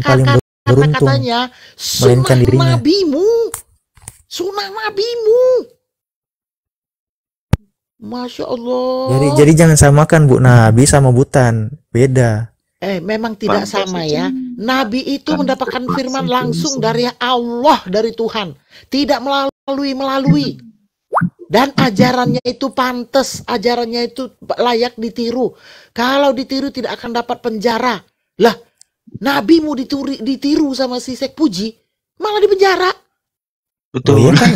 yang paling beruntung katanya, melainkan dirinya. mu, Sunnah nabimu. Masya Allah. Jadi, jadi jangan samakan bu nabi sama butan, beda. Eh, memang tidak Pantai sama ya. Nabi itu Pantai mendapatkan firman langsung dari Allah, dari Tuhan, tidak melalui melalui. Dan ajarannya itu pantas, ajarannya itu layak ditiru. Kalau ditiru tidak akan dapat penjara. Lah, Nabi mau dituri, ditiru sama si Sek Puji, malah di penjara. Betul. Oh, ya kan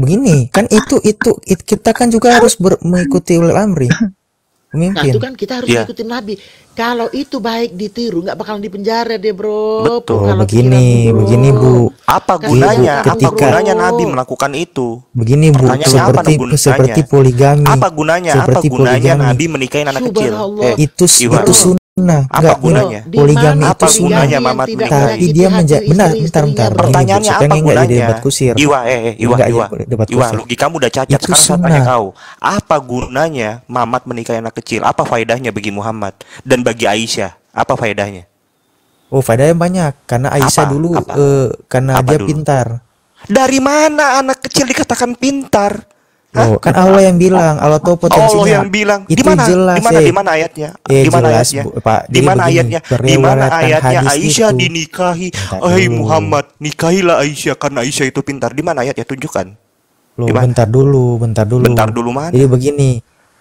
begini, kan itu itu it, kita kan juga harus ber, mengikuti ulil amri. Mungkin. Nah, itu kan kita harus yeah. ikutin Nabi. Kalau itu baik ditiru, nggak bakalan dipenjara deh, Bro. Betul. Kalau oh, begini, bro. begini Bu. Apa kan gunanya? ketika, apa gunanya Nabi melakukan itu? Begini Bu, Pertanyaan seperti apa seperti poligami. Apa gunanya? Seperti apa gunanya poligami. Nabi menikahin anak kecil? Eh, itu Iwan. itu Nah, apa gunanya? Poligami itu sunnah, tapi dia menjadi benar, bentar, bentar. Pertanyaannya apa gunanya? Jadi debat kusir. Iwa, eh, eh Iwa, Iwa, iwa, Iwa, logi kamu udah cacat. Sekarang saya tanya kau, apa gunanya Mamat menikahi anak kecil? Apa faedahnya bagi Muhammad dan bagi Aisyah? Apa faedahnya? Oh, faedahnya banyak. Karena Aisyah apa? dulu, apa? Eh, karena apa dia dulu? pintar. Dari mana anak kecil dikatakan pintar? Oh, kan Allah yang bilang, Allah tahu potensinya. Allah yang bilang. Itu mana Di mana eh. di mana ayatnya? Eh, di mana ayatnya? Bu, di mana ayatnya? Di mana ayatnya Aisyah itu. dinikahi? hey, Muhammad, nikahilah Aisyah karena Aisyah itu pintar. Di mana ayatnya tunjukkan? Loh, bentar dulu, bentar dulu. Bentar dulu mana? Jadi iya, begini,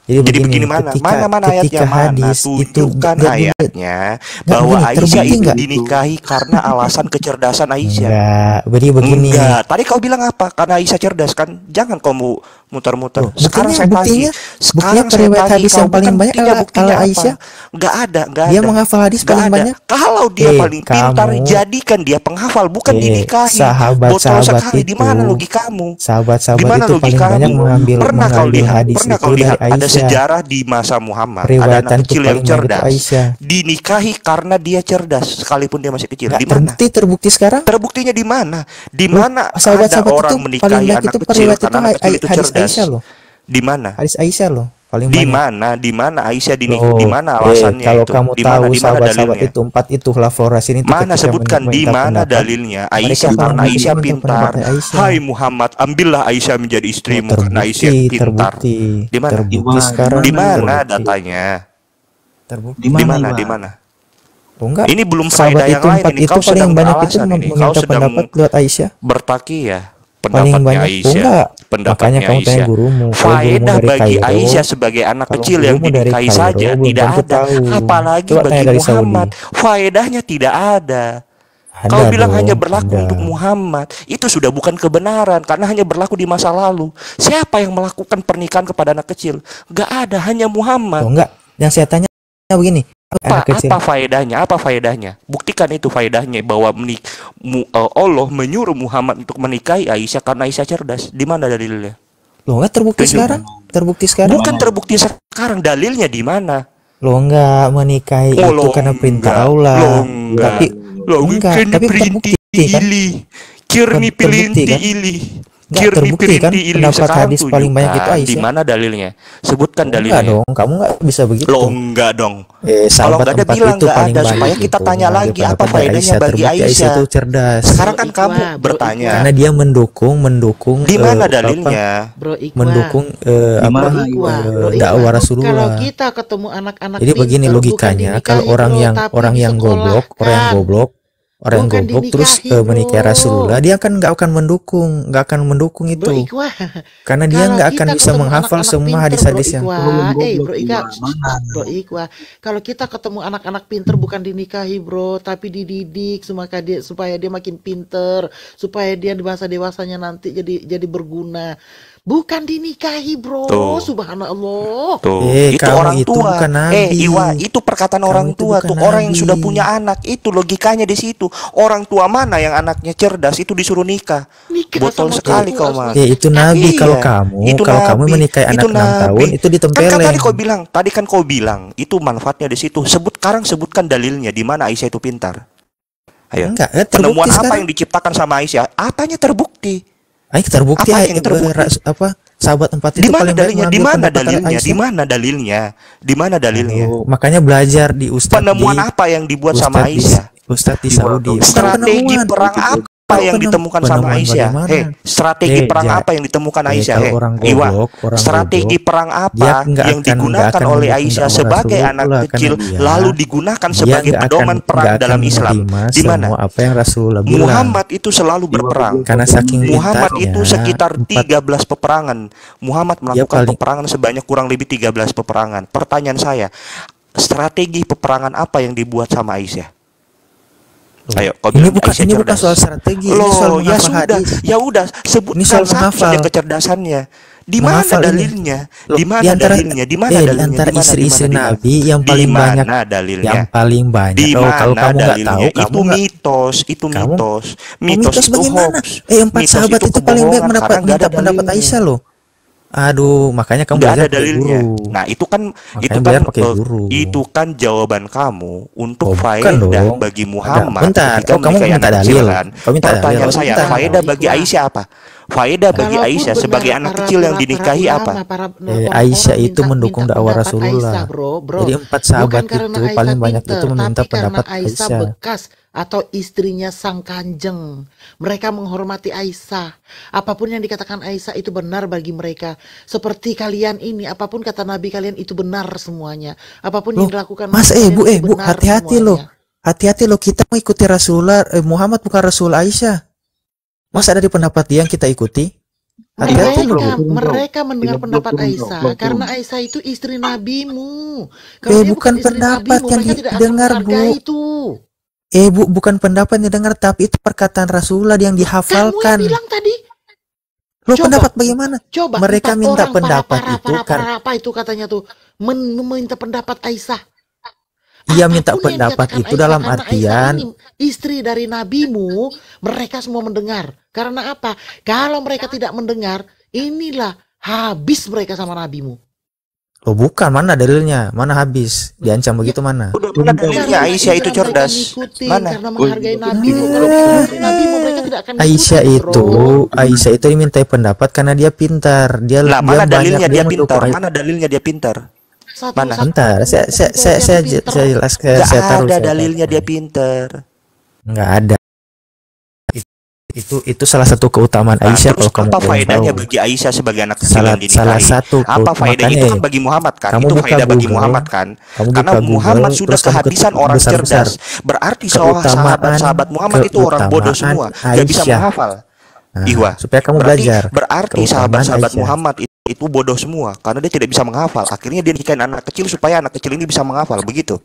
jadi, Jadi begini, begini mana? Ketika, mana mana ketika ayatnya hadis mana? Tunjukkan itu, ayatnya bahwa begini, Aisyah itu dinikahi itu? karena alasan kecerdasan Aisyah. Enggak, jadi begini. Enggak. Tadi kau bilang apa? Karena Aisyah cerdas kan? Jangan kamu muter-muter. Oh, sekarang saya tanya. Sekarang saya tanya hadis yang paling banyak Tidak buktinya Aisyah. Apa? Enggak ada, enggak ada. Dia menghafal hadis enggak paling ada. banyak. Kalau dia hey, eh, paling kamu. pintar jadikan dia penghafal bukan hey, eh, dinikahi. Sahabat, Botol sahabat sekali di mana logi kamu? Sahabat-sahabat itu paling banyak mengambil pernah kau lihat, pernah kau lihat ada sejarah di masa Muhammad Riwayatan ada anak kecil yang cerdas dinikahi karena dia cerdas sekalipun dia masih kecil di mana terbukti terbukti sekarang terbuktinya di mana di mana ada sahabat orang itu, menikahi anak kecil karena anak kecil itu cerdas di mana Aisyah loh paling di mana di mana Aisyah di oh, di mana alasannya eh, kalau itu? kamu dimana, tahu sahabat-sahabat itu empat itu Flavoras ini mana sebutkan di mana dalilnya Aisyah karena Aisyah pintar Aisyah. Hai Muhammad ambillah Aisyah menjadi istrimu terbukti, karena Aisyah pintar di mana di mana di mana datanya terbukti di mana di mana Oh, enggak. Ini belum faedah yang lain ini. Kau itu paling banyak itu meminta pendapat lewat Aisyah. Bertaki ya pendapatnya banyak Aisyah. Oh, pendapatnya Makanya kamu Aisyah. Faedah bagi Aisyah sebagai anak kecil yang dinikahi saja tidak ada. Apalagi bagi Muhammad, faedahnya tidak ada. Anda Kau bilang hanya berlaku anda. untuk Muhammad, itu sudah bukan kebenaran karena hanya berlaku di masa lalu. Siapa yang melakukan pernikahan kepada anak kecil? Gak ada, hanya Muhammad. Oh, enggak, yang saya tanya begini, apa apa faedahnya apa faedahnya buktikan itu faedahnya bahwa menik mu, eh, Allah menyuruh Muhammad untuk menikahi Aisyah karena Aisyah cerdas di mana dalilnya lo nggak terbukti Tujuh. sekarang terbukti sekarang bukan terbukti sekarang dalilnya di mana lo nggak menikahi oh, itu karena perintah Allah lo tapi lo enggak tapi terbukti kan? Kirni pilih kan? Nggak terbukti kan pendapat hadis paling banyak itu Aisyah. Di mana dalilnya? Sebutkan oh, dalilnya. Enggak dong, kamu nggak bisa begitu. Lo enggak dong. Eh, Kalau enggak ada bilang itu enggak ada supaya kita tanya lagi apa faedahnya bagi Aisyah. Aisyah itu cerdas. Sekarang kan kamu kamu bertanya. Karena dia mendukung mendukung Di mana uh, dalilnya? bro Mendukung uh, apa? Uh, dakwah Rasulullah. Kalau kita ketemu anak-anak Jadi begini logikanya, kan kalau orang yang orang yang goblok, orang yang kan. goblok orang Bukan goblok terus uh, menikahi Rasulullah dia kan nggak akan mendukung nggak akan mendukung itu bro, karena dia nggak akan bisa menghafal anak -anak semua hadis hadis eh bro Ika bro Ikwa kalau kita ketemu anak-anak pinter hmm. bukan dinikahi bro tapi dididik supaya dia supaya dia makin pinter supaya dia di masa dewasanya nanti jadi jadi berguna bukan dinikahi bro tuh. subhanallah tuh. Eh, itu orang itu tua bukan eh, nabi. eh Iwa itu perkataan kamu orang tua tuh nabi. orang yang sudah punya anak itu logikanya di situ orang tua mana yang anaknya cerdas itu disuruh nikah, nikah botol sekali kau mah ya, itu nabi iya. kalau kamu itu kalau nabi. kamu menikahi itu anak enam tahun itu kan, kan tadi kau bilang tadi kan kau bilang itu manfaatnya di situ sebut sekarang sebutkan dalilnya di mana Aisyah itu pintar Ayo. Enggak, ya, Penemuan sekarang. apa yang diciptakan sama Aisyah? Apanya terbukti? Ayo kita terbukti apa yang terbukti? Ber, apa sahabat empat itu dimana paling dalilnya? Di mana dalilnya? Di mana dalilnya? Di mana dalilnya? Aduh, makanya belajar di Ustaz. Penemuan di, apa yang dibuat Ustaz sama Aisyah? Ustaz di Saudi. Strategi perang apa? apa yang ditemukan sama Aisyah? Hei, strategi perang apa yang ditemukan Aisyah? Iya, strategi perang apa yang digunakan oleh Aisyah sebagai anak kecil lalu digunakan sebagai pedoman perang dalam Islam? Di mana? Muhammad itu selalu berperang. Muhammad itu sekitar 13 peperangan. Muhammad melakukan peperangan sebanyak kurang lebih 13 peperangan. Pertanyaan saya, strategi peperangan apa yang dibuat sama Aisyah? Ayo, kau ini bukan Aisyah ini bukan soal strategi, Loh, soal ya sudah, ya udah sebutkan ini soal menghafal. yang kecerdasannya. Di mana dalilnya? Di mana antara, dalilnya? Di mana eh, dalilnya? antara istri-istri Nabi yang paling banyak Yang paling banyak. oh, kalau kamu nggak tahu, itu kamu mitos, itu mitos. Kamu? Mitos, mitos itu hoax. Eh, empat sahabat itu, paling banyak mendapat mendapat pendapat Aisyah loh. Aduh, makanya kamu nggak ada dalilnya. Guru. Nah, itu kan makanya itu kan pakai eh, guru. itu kan jawaban kamu untuk oh, faedah bagi Muhammad. Bentar, oh, kan. kamu minta dalil. Kamu minta Pertanyaan dalil. saya, faedah bagi iya. Aisyah apa? Faedah bagi Aisyah sebagai anak kecil yang dinikahi apa? Eh, Aisyah itu mendukung dakwah Rasulullah. Jadi empat sahabat itu paling banyak itu meminta pendapat karena Aisyah. bekas atau istrinya sang kanjeng. Mereka menghormati Aisyah. Apapun yang dikatakan Aisyah itu benar bagi mereka. Seperti kalian ini, apapun kata Nabi kalian itu benar semuanya. Apapun loh, yang dilakukan Mas eh, eh Bu eh Bu hati-hati loh. Hati-hati loh kita mengikuti Rasulullah eh, Muhammad bukan Rasul Aisyah. Masa ada di pendapat dia yang kita ikuti? Mereka, mereka mendengar pendapat Aisyah karena Aisyah itu istri nabimu. Eh, Kalau eh, bukan pendapat yang didengar Bu. Itu. Eh Bu, bukan pendapat yang didengar tapi itu perkataan Rasulullah yang dihafalkan. Kamu yang bilang tadi. Lo coba, pendapat bagaimana? Coba mereka minta pendapat para, para, itu para, para, para, itu katanya tuh men meminta pendapat Aisyah. Ia minta pendapat itu dalam artian istri dari nabimu, mereka semua mendengar. Karena apa? Kalau mereka ya. tidak mendengar, inilah habis mereka sama nabimu. Oh bukan, mana dalilnya? Mana habis? Diancam ya. begitu mana? Aisyah itu cerdas? Mana? Oh, iya. iya. Aisyah itu, Aisyah itu diminta pendapat karena dia pintar. Dia lah, mana dalilnya dia pintar? Mana dalilnya dia pintar? satu, mana satu, bentar saya saya saya saya, saya saya nggak saya taruh, ada saya dalilnya taruh. dia pinter nggak ada itu itu salah satu keutamaan saya nah, Aisyah saya kalau apa faedahnya bagi Aisyah sebagai anak kecil salah, yang salah satu apa faedahanya itu kan bagi Muhammad kan kamu itu faedah Google, bagi Muhammad kan kamu karena Google, Muhammad sudah kehabisan orang besar, cerdas besar. berarti sahabat-sahabat Muhammad itu orang bodoh semua nggak bisa menghafal nah, saya supaya kamu berarti, belajar berarti sahabat-sahabat Muhammad itu itu bodoh semua karena dia tidak bisa menghafal. Akhirnya dia nikahin anak kecil supaya anak kecil ini bisa menghafal begitu.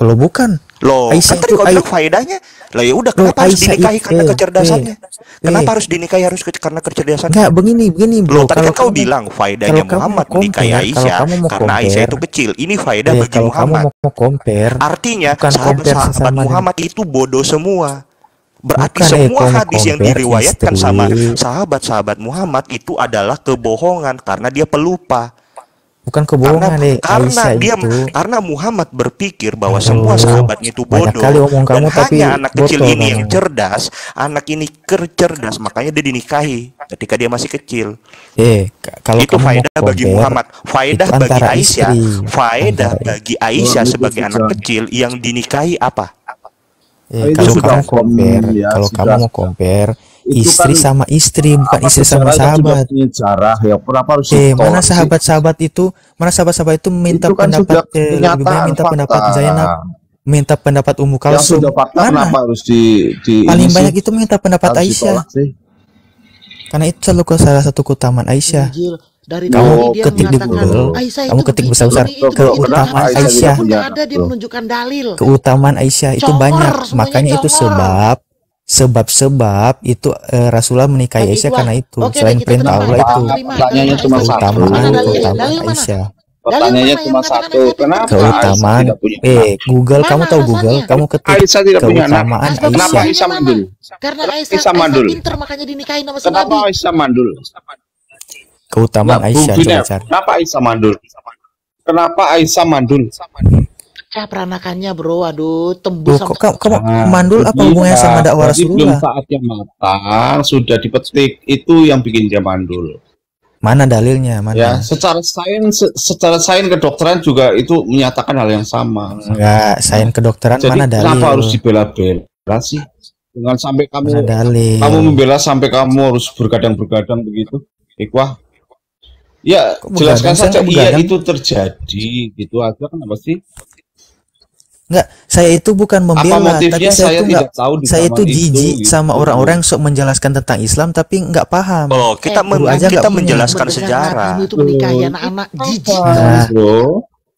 Lo bukan. Lo kan tadi kau bilang faedahnya. Lah ya udah kenapa harus dinikahi karena eh, kecerdasannya? Eh, eh. kenapa harus dinikahi harus karena kecerdasannya? Enggak, begini, begini, Bro. Lo tadi kan kau bilang faedahnya Muhammad menikahi Aisyah kamu karena compare, Aisyah itu kecil. Ini faedah eh, bagi kalau Muhammad. Kamu mau Artinya sahabat-sahabat Muhammad itu bodoh semua. Berarti Bukan semua hadis yang diriwayatkan history. sama sahabat-sahabat Muhammad itu adalah kebohongan karena dia pelupa. Bukan kebohongan karena, nih, eh, karena dia itu. karena Muhammad berpikir bahwa oh, semua sahabatnya itu bodoh kali omong kamu, dan tapi hanya anak kecil ini kamu. yang cerdas, anak ini kercerdas, makanya dia dinikahi ketika dia masih kecil. Eh, kalau itu faedah bagi Muhammad, faedah bagi Aisyah, faedah bagi gitu Aisyah sebagai anak kecil yang dinikahi apa? Eh, kalau kamu compare, ya, kalau sudah, kamu mau compare itu istri kan, sama istri bukan istri sama sahabat. sejarah ya kenapa harus Eh, mana sahabat-sahabat itu, mana sahabat-sahabat itu minta itu kan pendapat eh, lebih baik minta fakta. pendapat Zainab minta pendapat Ummu Kalsum. Ya, sudah fakta mana? kenapa harus di, di Paling ini banyak itu minta pendapat Aisyah. Karena itu selalu salah satu keutamaan Aisyah. Anjir dari kamu dia ketik di Google, Aisyah kamu ketik besar-besar keutamaan Aisyah. Aisyah. Gitu. Ada dia menunjukkan dalil. Keutamaan Aisyah itu banyak, makanya itu sebab sebab-sebab itu uh, Rasulullah menikahi Aisyah karena itu Oke, selain perintah Allah itu pertanyaannya cuma satu keutamaan Aisyah pertanyaannya cuma satu kenapa keutamaan eh Google kamu tahu Google kamu ketik Aisyah tidak punya keutamaan Aisyah kenapa Aisyah mandul karena Aisyah, Aisyah mandul pinter makanya dinikahi sama kenapa Aisyah mandul keutamaan nah, Aisyah coba cari. Kenapa Aisyah mandul? Kenapa Aisyah mandul? Pecah peranakannya bro, aduh tembus. Loh, kok kamu nah, mandul apa hubungannya sama dakwah Rasulullah? Belum saatnya matang, sudah dipetik itu yang bikin dia mandul. Mana dalilnya? Mana? Ya, secara sains, secara sains kedokteran juga itu menyatakan hal yang sama. Enggak, sains kedokteran Jadi, mana dalil? Kenapa harus dibela-bela sih? Dengan sampai kamu, kamu membela sampai kamu harus bergadang-bergadang begitu. Ikhwah, Ya, Kok jelaskan saja iya itu terjadi gitu aja kenapa sih? Enggak, saya itu bukan membela, tapi saya, saya itu enggak tahu saya itu jijik gitu. sama orang-orang sok menjelaskan tentang Islam tapi enggak paham. Oh, kita eh, men aja kita menjelaskan punya. sejarah. Nah, kamu, itu menikahi anak-anak jijik. Nah,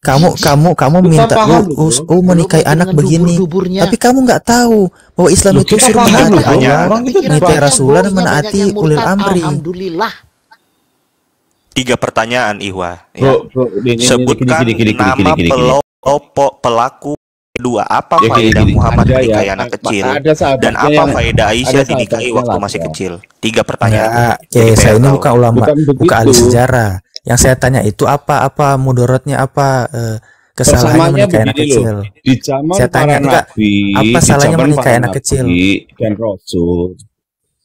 kamu kamu kamu Bisa minta paham, oh, oh, oh menikahi anak dubur, begini duburnya. tapi kamu nggak tahu bahwa Islam Loh, itu suruh menaati Allah menaati Rasulullah menaati ulil amri alhamdulillah Tiga pertanyaan Iwa. Ya. Bro, bro, ini, Sebutkan gini, gini, gini, nama pelaku kedua apa ya, faedah gini, Muhammad ada menikahi ya, anak kecil dan apa yang, faedah Aisyah dinikahi waktu masih ya. kecil? Tiga pertanyaan. Ya, okay, saya ini buka ulama, bukan ahli sejarah. Yang saya tanya itu apa apa mudorotnya apa eh, kesalahannya menikahi anak kecil. saya tanya para apa salahnya menikah anak kecil dan rasul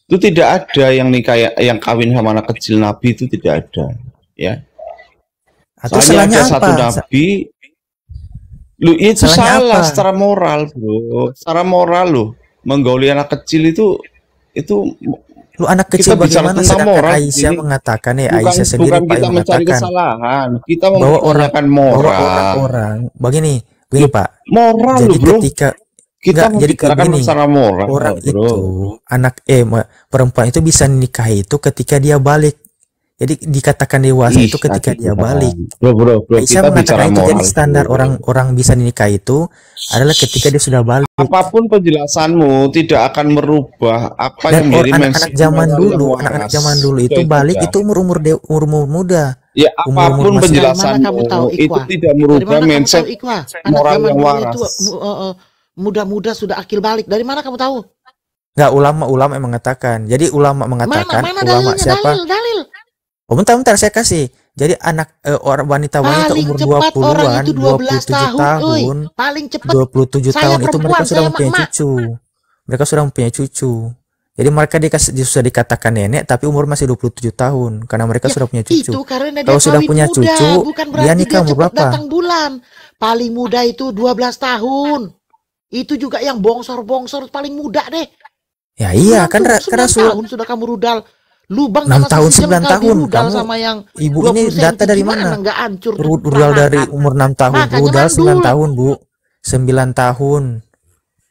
itu tidak ada yang nikah yang kawin sama anak kecil nabi itu tidak ada ya atau Soalnya ada apa? satu nabi lu ya itu salahnya salah apa? secara moral bro secara moral lo menggauli anak kecil itu itu lu anak kecil kita bagaimana tentang moral Aisyah mengatakan ya bukan, Aisyah sendiri bukan kita mencari kesalahan kita bahwa orang moral bahwa orang, orang begini begini Pak moral jadi ketika kita nggak, jadi gini, murah, orang bro. itu anak eh perempuan itu bisa nikah itu ketika dia balik jadi dikatakan dewasa Ih, itu ketika dia balik. Bro, bro, bro. kita mengatakan itu jadi standar orang-orang bisa nikah itu adalah ketika dia sudah balik. Apapun penjelasanmu tidak akan merubah apa Dan yang dari anak-anak zaman dulu, anak-anak zaman dulu itu, balik itu umur umur de, umur, umur muda. Ya apapun penjelasanmu itu tidak merubah mindset moral yang waras. Itu, uh, uh, uh muda-muda sudah akil balik. Dari mana kamu tahu? Enggak, ulama-ulama yang mengatakan. Jadi ulama mengatakan mana, mana ulama dalilnya, siapa? Dalil, dalil. Oh, bentar bentar saya kasih. Jadi anak eh, wanita-wanita umur 20-an, 27 tahun, tahun uy, paling cepat 27 saya tahun itu mereka sudah mempunyai cucu. Mereka sudah mempunyai cucu. Jadi mereka dikasih, sudah dikatakan nenek tapi umur masih 27 tahun karena mereka ya, sudah punya cucu. Itu karena dia Kalau sudah punya muda, cucu, bukan berarti dia nikah dia umur berapa? Datang bulan. Paling muda itu 12 tahun. Itu juga yang bongsor-bongsor paling muda deh. Ya iya kan karena tahun sudah kamu rudal. Lubang 6 tahun sembilan tahun kamu sama yang Ibu ini data dari mana? Enggak hancur. Rudal dari umur enam tahun, Makanya rudal sembilan tahun, Bu. sembilan tahun.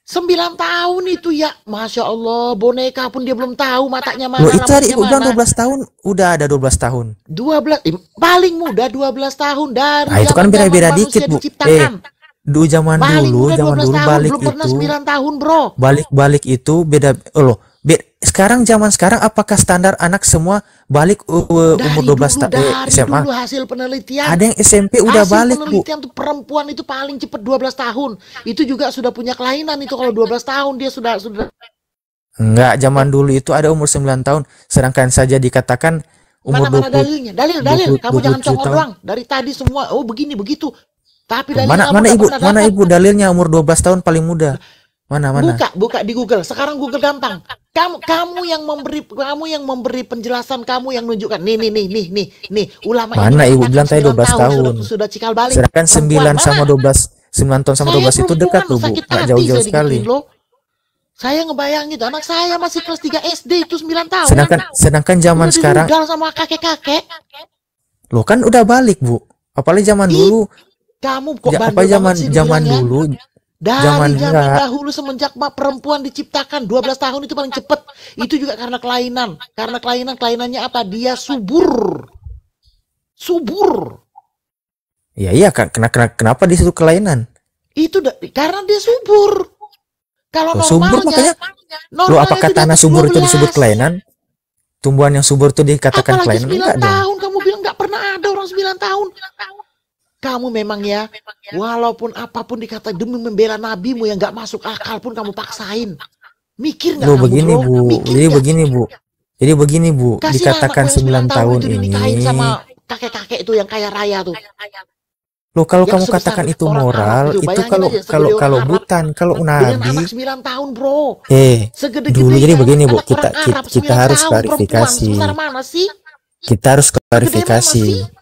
9 tahun itu ya Masya Allah boneka pun dia belum tahu matanya mana Loh, itu hari ibu bilang belas tahun udah ada dua belas tahun 12 eh, paling muda dua belas tahun dari nah, itu kan beda-beda dikit bu diciptakan. eh dulu zaman balik, dulu, zaman dulu tahun, balik belum itu 9 tahun, Bro. Balik-balik itu beda oh, loh. Be, sekarang zaman sekarang apakah standar anak semua balik uh, uh dari umur 12 tahun eh, SMA? Dulu hasil penelitian. Ada yang SMP udah hasil balik, penelitian Bu. tuh perempuan itu paling cepat 12 tahun. Itu juga sudah punya kelainan itu kalau 12 tahun dia sudah sudah Enggak, zaman dulu itu ada umur 9 tahun, sedangkan saja dikatakan umur mana, mana 20, dalilnya? Dalil, dalil. 20, Kamu 20 jangan congor doang. Dari tadi semua oh begini begitu. Tapi mana mana ibu dapat. mana ibu dalilnya umur 12 tahun paling muda? Mana mana? Buka buka di Google. Sekarang Google gampang. Kamu kamu yang memberi kamu yang memberi penjelasan kamu yang nunjukkan. Nih nih nih nih nih nih ulama Mana ini, ibu bilang tadi 12 tahun. tahun. Sudah, sudah cikal balik. Sedangkan 9 mana? sama 12 9 tahun sama saya 12 itu dekat loh Bu. Enggak jauh-jauh sekali. Loh. Saya ngebayangin anak saya masih kelas 3 SD itu 9 tahun. Sedangkan sedangkan zaman sekarang sama kakek-kakek. Loh kan udah balik, Bu. Apalagi zaman dulu kamu kok ya, apa zaman sih zaman dulu dari zaman dahulu semenjak perempuan diciptakan 12 tahun itu paling cepet. Itu juga karena kelainan. Karena kelainan kelainannya apa? Dia subur. Subur. Ya iya kan kenapa kenapa di situ kelainan? Itu da- karena dia subur. Kalau oh, subur makanya lo apakah tanah subur 12. itu disebut kelainan? Tumbuhan yang subur itu dikatakan Apalagi kelainan 9 enggak tahun dong. kamu bilang nggak pernah ada orang 9 tahun. 9 tahun. Ya, kamu memang ya, walaupun apapun dikata demi membela nabimu yang gak masuk akal pun kamu paksain. Mikir nggak kamu? Begini bu, Mikir jadi gak? begini bu, jadi begini bu, Kasih dikatakan 9 tahun, tahun ini. sama kakek-kakek itu yang kaya raya tuh. Loh kalau yang kamu katakan itu moral, itu, itu kalau kalau kalau butan, kalau nabi. Anak tahun, Bro. Eh, segede dulu jadi kan begini, Bu. Kita kita, kita harus tahun, klarifikasi. Kita harus klarifikasi.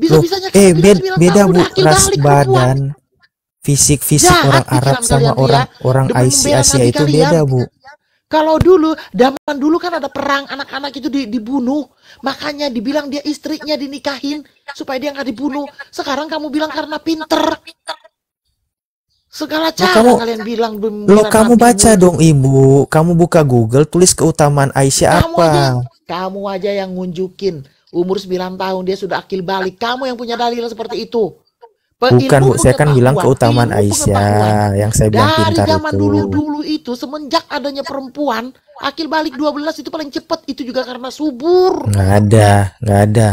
Bisa-bisanya eh kan beda, beda bu ras badan fisik fisik ya, orang Arab sama orang ya. orang Asia Asia itu kalian. beda bu. Gitu ya. Kalau dulu zaman dulu kan ada perang anak-anak itu di, dibunuh, makanya dibilang dia istrinya dinikahin supaya dia nggak dibunuh. Sekarang kamu bilang karena pinter. Segala cara lo kamu, kalian bilang Lo kamu baca dong ibu, kamu buka Google tulis keutamaan Aisyah kamu apa? Aja, kamu aja yang ngunjukin umur 9 tahun dia sudah akil balik. Kamu yang punya dalil seperti itu. Pe Bukan Bu, saya kan bilang keutamaan Aisyah yang saya bilang Dari pintar zaman itu. dulu-dulu itu semenjak adanya perempuan, akil balik 12 itu paling cepat itu juga karena subur. Nggak ada, nggak ada.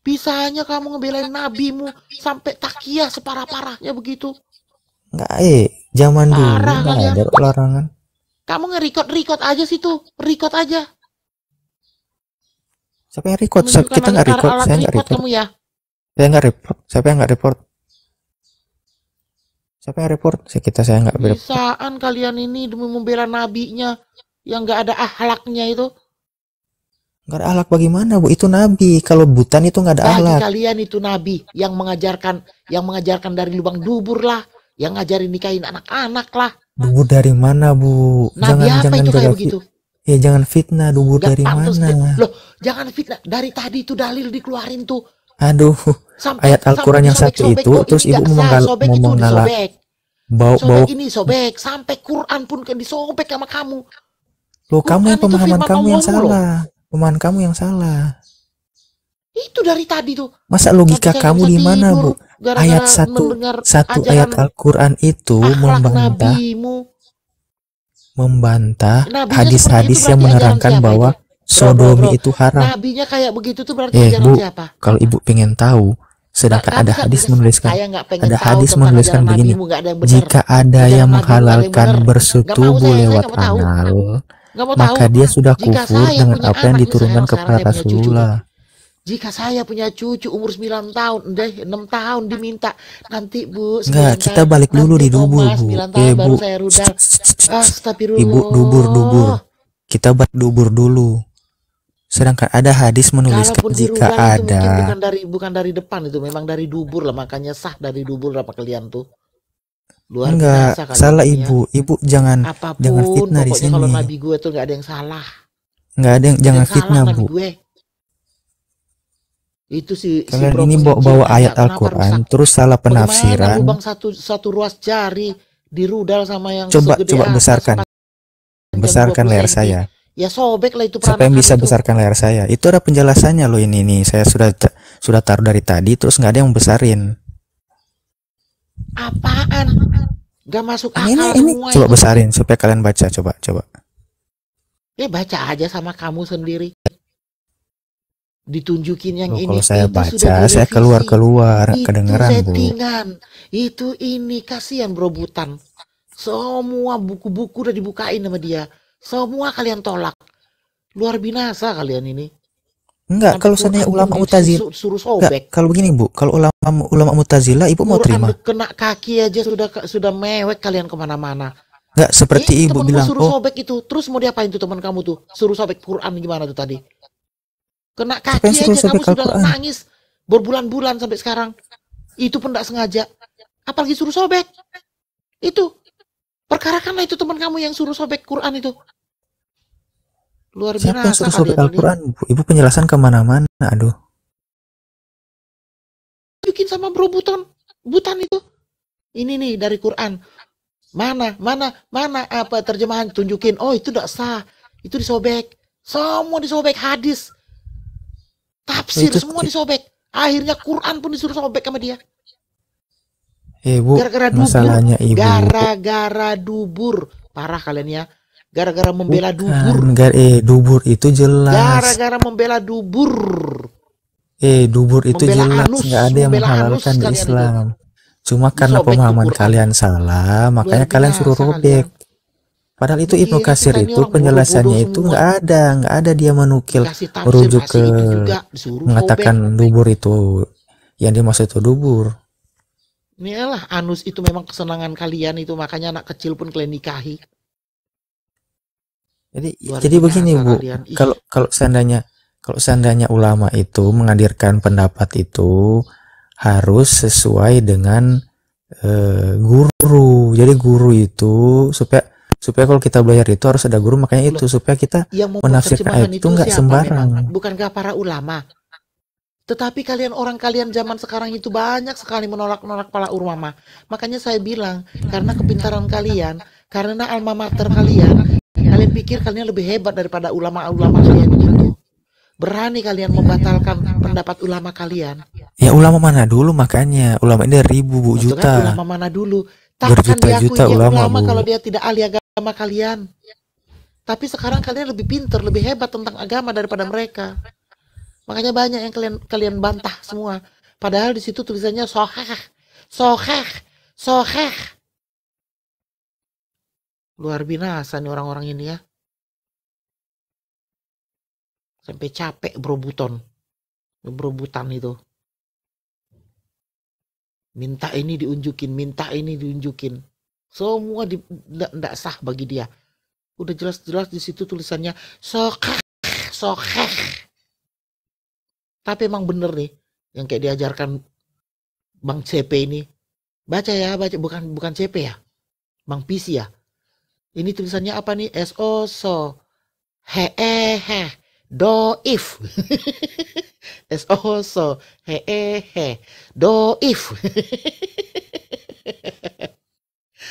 Bisanya kamu ngebelain nabimu sampai takia separah-parahnya begitu. Nggak, eh, zaman dulu nggak ada larangan. Kamu nge-record-record aja situ, record aja. Siapa yang record? Siapa, kita nggak record. Saya nggak report. Kamu ya? Saya nggak report. Siapa yang nggak report? Siapa yang report? Saya kita saya nggak report. Bisaan kalian ini demi membela nabinya yang nggak ada ahlaknya itu. Nggak ada ahlak bagaimana bu? Itu nabi. Kalau butan itu nggak ada Bagi ahlak. kalian itu nabi yang mengajarkan yang mengajarkan dari lubang dubur lah, yang ngajarin nikahin anak-anak lah. Dubur dari mana bu? Nabi jangan, apa jangan itu kayak begitu? Ya jangan fitnah, dubur dari mana? Fitnah. Loh, jangan fitnah. Dari tadi itu dalil dikeluarin tuh. Aduh, sampai, ayat Al-Quran yang satu sobek, itu, terus ibu mau menggal sobek mau Bau, sobek bau. ini sobek, sampai Quran pun kan disobek sama kamu. Loh, Quran kamu yang pemahaman kamu yang loh. salah. Pemahaman kamu yang salah. Itu dari tadi tuh. Masa logika Tapi kamu di mana, Bu? Gara -gara ayat satu, satu ayat Al-Quran itu membantah. Nabimu membantah hadis-hadis yang menerangkan bahwa sodomi itu haram. Nabinya kayak begitu tuh berarti eh, bu, siapa? Kalau ibu pengen tahu, sedangkan nah, ada kan hadis menuliskan ada hadis menuliskan begini, ada jika ada yang menghalalkan bersetubuh lewat anal, maka dia sudah kufur dengan apa yang diturunkan kepada Rasulullah jika saya punya cucu umur 9 tahun, deh 6 tahun diminta nanti Bu. Enggak, kita balik dulu di dubur, Bu. Tahun, eh, Bu. Astagfirullah. Ibu dubur dubur. Kita balik dubur dulu. Sedangkan ada hadis menuliskan Kalaupun jika ada bukan dari bukan dari depan itu memang dari dubur lah makanya sah dari dubur apa kalian tuh. Luar enggak biasa, salah ini, ibu. Ibu jangan Apapun, jangan fitnah di sini. kalau nabi gue tuh enggak ada yang salah. Enggak ada yang, jangan yang fitnah, Bu. Gue itu si kalian si ini bawa, bawa ayat Al-Quran terus salah penafsiran bang satu satu ruas jari dirudal sama yang coba coba besarkan besarkan layar saya ya sobek lah itu siapa yang bisa itu. besarkan layar saya itu ada penjelasannya loh ini ini saya sudah sudah taruh dari tadi terus nggak ada yang besarin apaan nggak masuk akal ini, ini coba itu. besarin supaya kalian baca coba coba ya baca aja sama kamu sendiri ditunjukin yang oh, ini kalau saya itu baca sudah saya keluar keluar itu kedengeran settingan bu. itu ini kasihan berebutan semua buku-buku udah dibukain sama dia semua kalian tolak luar binasa kalian ini Enggak, Sampai kalau seandainya ulama Mutazila suruh sobek. Enggak, kalau begini, Bu. Kalau ulama ulama Mutazila Ibu mau terima. Kena kaki aja sudah sudah mewek kalian kemana mana Enggak, seperti eh, Ibu bilang. Suruh oh. sobek itu. Terus mau diapain tuh teman kamu tuh? Suruh sobek Quran gimana tuh tadi? Kena kaki aja kamu sudah Quran. nangis berbulan-bulan sampai sekarang. Itu pun tidak sengaja. Apalagi suruh sobek. Itu. Perkarakanlah itu teman kamu yang suruh sobek Quran itu. Luar biasa. Siapa yang suruh sobek Al-Quran? Ibu penjelasan kemana-mana. Aduh. Bikin sama bro Buton. Butan itu. Ini nih dari Quran. Mana, mana, mana apa terjemahan tunjukin. Oh itu tidak sah. Itu disobek. Semua disobek hadis. Tafsir itu, semua disobek. Akhirnya Quran pun disuruh sobek sama dia. Ibu, eh, gara-gara dubur, masalahnya ibu. Gara-gara dubur, parah kalian ya. Gara-gara membela Bukan, dubur. Gara, eh, dubur itu jelas. Gara-gara membela dubur. Eh, dubur itu membela jelas, nggak ada yang menghalalkan di Islam. Itu. Cuma karena pemahaman kalian salah, makanya iya, kalian suruh robek. Padahal itu iya, Ibnu Kasir itu penjelasannya itu nggak ada, nggak ada dia menukil merujuk ke juga, mengatakan dubur itu yang dimaksud itu dubur. ini adalah anus itu memang kesenangan kalian itu makanya anak kecil pun kalian nikahi. Jadi Luar jadi begini Bu, kalau kalau seandainya kalau seandainya ulama itu menghadirkan pendapat itu harus sesuai dengan uh, guru. Jadi guru itu supaya supaya kalau kita belajar itu harus ada guru makanya itu Loh, supaya kita yang menafsirkan ayat itu nggak sembarang memang? bukankah para ulama tetapi kalian orang kalian zaman sekarang itu banyak sekali menolak-nolak para ulama makanya saya bilang karena kepintaran kalian karena alma mater kalian kalian pikir kalian lebih hebat daripada ulama-ulama kalian itu berani kalian membatalkan pendapat ulama kalian ya ulama mana dulu makanya ulama ini ribu bu juta kan, ulama mana dulu takkan berjuta-juta ulama, ulama kalau dia tidak ahli agama sama kalian. Tapi sekarang kalian lebih pinter, lebih hebat tentang agama daripada mereka. Makanya banyak yang kalian kalian bantah semua. Padahal di situ tulisannya sohah, sohah, sohah. Luar binasa nih orang-orang ini ya. Sampai capek berobuton. Berobutan itu. Minta ini diunjukin, minta ini diunjukin. Semua tidak sah bagi dia. Udah jelas-jelas di situ tulisannya sokeh, sokeh. Tapi emang bener nih yang kayak diajarkan Bang CP ini. Baca ya, baca bukan bukan CP ya. Bang PC ya. Ini tulisannya apa nih? S O so he e he do if. S O so he e he do if.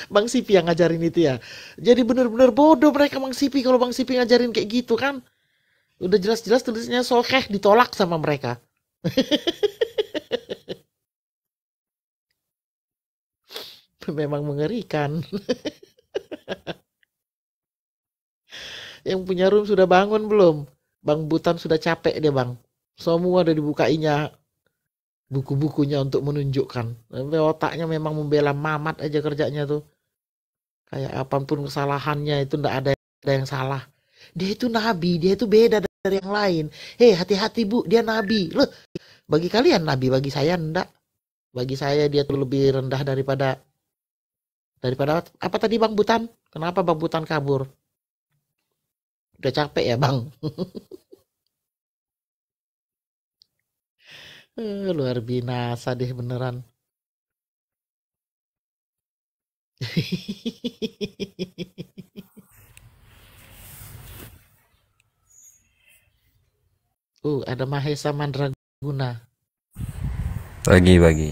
Bang Sipi yang ngajarin itu ya. Jadi bener-bener bodoh mereka Bang Sipi kalau Bang Sipi ngajarin kayak gitu kan. Udah jelas-jelas tulisnya sokeh ditolak sama mereka. Memang mengerikan. yang punya room sudah bangun belum? Bang Butan sudah capek deh bang. Semua udah dibukainya buku-bukunya untuk menunjukkan. Wotaknya otaknya memang membela mamat aja kerjanya tuh kayak apapun kesalahannya itu tidak ada ada yang salah dia itu nabi dia itu beda dari yang lain hei hati-hati bu dia nabi loh bagi kalian nabi bagi saya ndak bagi saya dia tuh lebih rendah daripada daripada apa tadi bang Butan kenapa bang Butan kabur udah capek ya bang eh, luar binasa deh beneran uh, ada Mahesa Mandraguna. Pagi, pagi.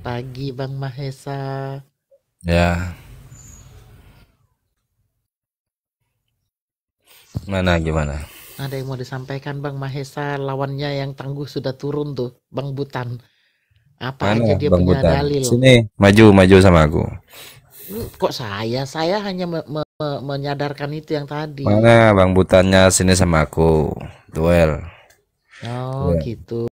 Pagi, Bang Mahesa. Ya. Mana gimana? Ada yang mau disampaikan Bang Mahesa lawannya yang tangguh sudah turun tuh, Bang Butan. Apa Mana, aja dia Bang punya Butan? dalil. Sini, maju, maju sama aku kok saya saya hanya me me menyadarkan itu yang tadi mana bang butannya sini sama aku duel oh duel. gitu